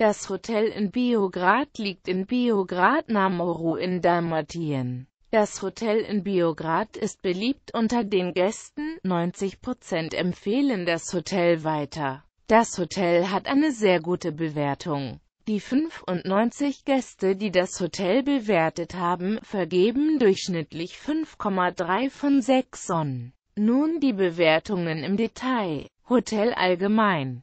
Das Hotel in Biograd liegt in Beograd Namoru in Dalmatien. Das Hotel in Biograd ist beliebt unter den Gästen, 90% empfehlen das Hotel weiter. Das Hotel hat eine sehr gute Bewertung. Die 95 Gäste, die das Hotel bewertet haben, vergeben durchschnittlich 5,3 von 6 Sonnen. Nun die Bewertungen im Detail. Hotel allgemein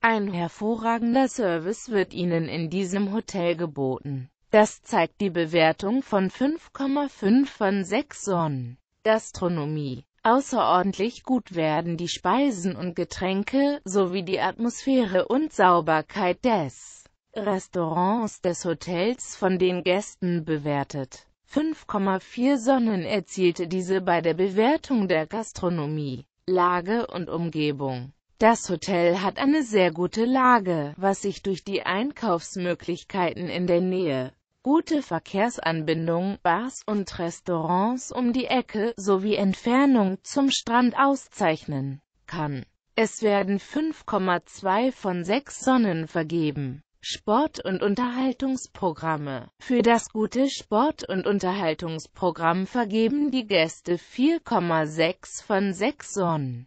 ein hervorragender Service wird Ihnen in diesem Hotel geboten. Das zeigt die Bewertung von 5,5 von 6 Sonnen. Gastronomie Außerordentlich gut werden die Speisen und Getränke, sowie die Atmosphäre und Sauberkeit des Restaurants des Hotels von den Gästen bewertet. 5,4 Sonnen erzielte diese bei der Bewertung der Gastronomie, Lage und Umgebung. Das Hotel hat eine sehr gute Lage, was sich durch die Einkaufsmöglichkeiten in der Nähe, gute Verkehrsanbindung, Bars und Restaurants um die Ecke sowie Entfernung zum Strand auszeichnen kann. Es werden 5,2 von 6 Sonnen vergeben. Sport- und Unterhaltungsprogramme. Für das gute Sport- und Unterhaltungsprogramm vergeben die Gäste 4,6 von 6 Sonnen.